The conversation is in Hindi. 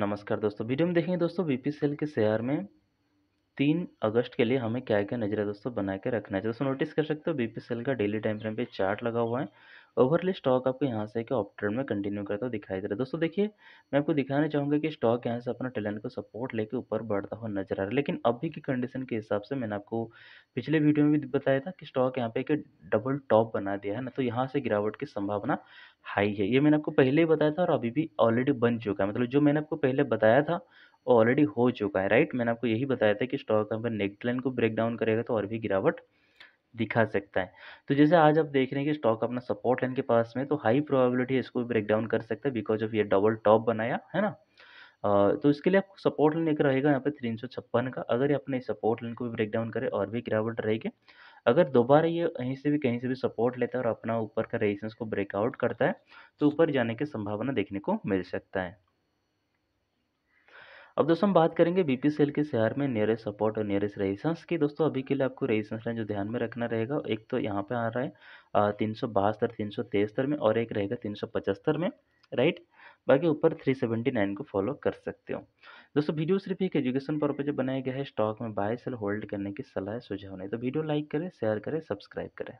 नमस्कार दोस्तों वीडियो में देखेंगे दोस्तों बी सेल के शेयर में तीन अगस्त के लिए हमें क्या क्या नजरिया दोस्तों बना के रखना है दोस्तों नोटिस कर सकते हो बी सेल का डेली टाइम फ्रेम पे चार्ट लगा हुआ है ओवरले स्टॉक आपको यहाँ से एक ऑप्टर में कंटिन्यू करता हुआ दिखाई दे रहा है दोस्तों देखिए मैं आपको दिखाना चाहूँगा कि स्टॉक यहाँ से अपना टैलेंट को सपोर्ट लेके ऊपर बढ़ता हुआ नजर आ रहा है लेकिन अभी की कंडीशन के हिसाब से मैंने आपको पिछले वीडियो में भी बताया था कि स्टॉक यहाँ पे एक डबल टॉप बना दिया है ना तो यहाँ से गिरावट की संभावना हाई है ये मैंने आपको पहले ही बताया था और अभी भी ऑलरेडी बन चुका है मतलब जो मैंने आपको पहले बताया था ऑलरेडी हो चुका है राइट मैंने आपको यही बताया था कि स्टॉक यहाँ पर नेक लाइन को ब्रेक डाउन करेगा तो और भी गिरावट दिखा सकता है तो जैसे आज आप देख रहे हैं कि स्टॉक अपना सपोर्ट लाइन के पास में तो हाई प्रोबेबिलिटी इसको ब्रेक डाउन कर सकता है बिकॉज ऑफ ये डबल टॉप बनाया है ना तो इसके लिए आपको सपोर्ट लाइन एक रहेगा यहाँ पे तीन सौ छप्पन का अगर ये अपने सपोर्ट लाइन को भी ब्रेक डाउन करे और भी गिरावट रहेगी अगर दोबारा ये यहीं से भी कहीं से भी सपोर्ट लेता है और अपना ऊपर का रेजिस्टेंस को ब्रेकआउट करता है तो ऊपर जाने की संभावना देखने को मिल सकता है अब दोस्तों हम बात करेंगे बीपीसीएल सेल के शेयर में नियरेस्ट सपोर्ट और नियरेस्ट रेजिस्टेंस की दोस्तों अभी के लिए आपको रेजिस्टेंस लाइन जो ध्यान में रखना रहेगा एक तो यहाँ पे आ रहा है तीन सौ बहत्तर तीन सौ तेहत्तर में और एक रहेगा तीन सौ पचहत्तर में राइट बाकी ऊपर थ्री सेवेंटी नाइन को फॉलो कर सकते हो दोस्तों वीडियो सिर्फ एक एजुकेशन पर्पज बनाया गया है स्टॉक में बाय सेल होल्ड करने की सलाह सुझाव नहीं तो वीडियो लाइक करें शेयर करें सब्सक्राइब करें